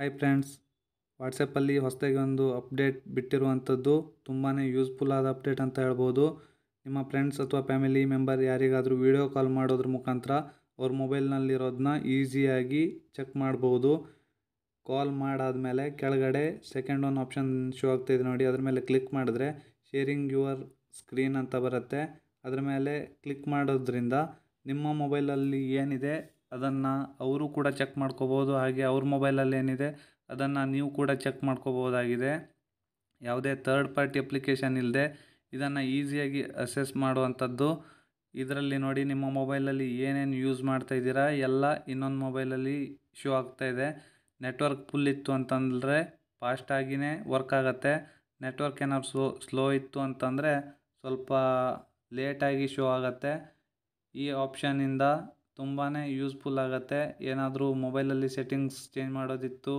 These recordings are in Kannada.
ಹಾಯ್ ಫ್ರೆಂಡ್ಸ್ ವಾಟ್ಸಪ್ಪಲ್ಲಿ ಹೊಸದಾಗಿ ಒಂದು ಅಪ್ಡೇಟ್ ಬಿಟ್ಟಿರುವಂಥದ್ದು ತುಂಬಾ ಯೂಸ್ಫುಲ್ ಆದ ಅಪ್ಡೇಟ್ ಅಂತ ಹೇಳ್ಬೋದು ನಿಮ್ಮ ಫ್ರೆಂಡ್ಸ್ ಅಥವಾ ಫ್ಯಾಮಿಲಿ ಮೆಂಬರ್ ಯಾರಿಗಾದರೂ ವೀಡಿಯೋ ಕಾಲ್ ಮಾಡೋದ್ರ ಮುಖಾಂತರ ಅವ್ರ ಮೊಬೈಲ್ನಲ್ಲಿರೋದನ್ನ ಈಸಿಯಾಗಿ ಚೆಕ್ ಮಾಡ್ಬೋದು ಕಾಲ್ ಮೇಲೆ ಕೆಳಗಡೆ ಸೆಕೆಂಡ್ ಒನ್ ಆಪ್ಷನ್ ಶೋ ಆಗ್ತಾಯಿದೆ ನೋಡಿ ಅದ್ರ ಮೇಲೆ ಕ್ಲಿಕ್ ಮಾಡಿದ್ರೆ ಶೇರಿಂಗ್ ಯುವರ್ ಸ್ಕ್ರೀನ್ ಅಂತ ಬರುತ್ತೆ ಅದ್ರ ಮೇಲೆ ಕ್ಲಿಕ್ ಮಾಡೋದ್ರಿಂದ ನಿಮ್ಮ ಮೊಬೈಲಲ್ಲಿ ಏನಿದೆ ಅದನ್ನು ಅವರು ಕೂಡ ಚೆಕ್ ಮಾಡ್ಕೋಬೋದು ಹಾಗೆ ಅವ್ರ ಮೊಬೈಲಲ್ಲಿ ಏನಿದೆ ಅದನ್ನು ನೀವು ಕೂಡ ಚೆಕ್ ಮಾಡ್ಕೋಬೋದಾಗಿದೆ ಯಾವುದೇ ತರ್ಡ್ ಪಾರ್ಟಿ ಅಪ್ಲಿಕೇಶನ್ ಇಲ್ಲದೆ ಇದನ್ನು ಈಸಿಯಾಗಿ ಅಸೆಸ್ ಮಾಡುವಂಥದ್ದು ಇದರಲ್ಲಿ ನೋಡಿ ನಿಮ್ಮ ಮೊಬೈಲಲ್ಲಿ ಏನೇನು ಯೂಸ್ ಮಾಡ್ತಾ ಇದ್ದೀರಾ ಎಲ್ಲ ಇನ್ನೊಂದು ಮೊಬೈಲಲ್ಲಿ ಶೋ ಆಗ್ತಾ ಇದೆ ನೆಟ್ವರ್ಕ್ ಫುಲ್ ಇತ್ತು ಅಂತಂದರೆ ಫಾಸ್ಟಾಗಿಯೇ ವರ್ಕ್ ಆಗುತ್ತೆ ನೆಟ್ವರ್ಕ್ ಏನಾದ್ರು ಸ್ಲೋ ಸ್ಲೋ ಇತ್ತು ಅಂತಂದರೆ ಸ್ವಲ್ಪ ಲೇಟಾಗಿ ಶೋ ಆಗುತ್ತೆ ಈ ಆಪ್ಷನಿಂದ ತುಂಬಾ ಯೂಸ್ಫುಲ್ ಆಗುತ್ತೆ ಏನಾದರೂ ಮೊಬೈಲಲ್ಲಿ ಸೆಟ್ಟಿಂಗ್ಸ್ ಚೇಂಜ್ ಮಾಡೋದಿತ್ತು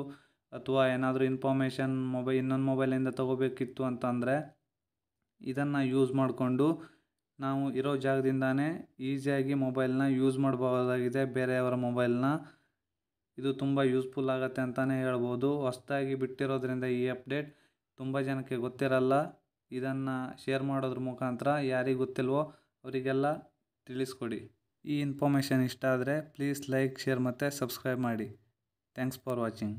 ಅಥವಾ ಏನಾದರೂ ಇನ್ಫಾರ್ಮೇಷನ್ ಮೊಬೈಲ್ ಇನ್ನೊಂದು ಮೊಬೈಲಿಂದ ತೊಗೋಬೇಕಿತ್ತು ಅಂತಂದರೆ ಇದನ್ನು ಯೂಸ್ ಮಾಡಿಕೊಂಡು ನಾವು ಇರೋ ಜಾಗದಿಂದಾನೇ ಈಸಿಯಾಗಿ ಮೊಬೈಲ್ನ ಯೂಸ್ ಮಾಡಬಹುದಾಗಿದೆ ಬೇರೆಯವರ ಮೊಬೈಲ್ನ ಇದು ತುಂಬ ಯೂಸ್ಫುಲ್ ಆಗುತ್ತೆ ಅಂತಲೇ ಹೇಳ್ಬೋದು ಹೊಸದಾಗಿ ಬಿಟ್ಟಿರೋದ್ರಿಂದ ಈ ಅಪ್ಡೇಟ್ ತುಂಬ ಜನಕ್ಕೆ ಗೊತ್ತಿರಲ್ಲ ಇದನ್ನು ಶೇರ್ ಮಾಡೋದ್ರ ಮುಖಾಂತರ ಯಾರಿಗೆ ಗೊತ್ತಿಲ್ವೋ ಅವರಿಗೆಲ್ಲ ತಿಳಿಸ್ಕೊಡಿ ಈ ಇನ್ಫಾರ್ಮೇಷನ್ ಇಷ್ಟ ಆದರೆ ಪ್ಲೀಸ್ ಲೈಕ್ ಶೇರ್ ಮತ್ತು ಸಬ್ಸ್ಕ್ರೈಬ್ ಮಾಡಿ ಥ್ಯಾಂಕ್ಸ್ ಫಾರ್ ವಾಚಿಂಗ್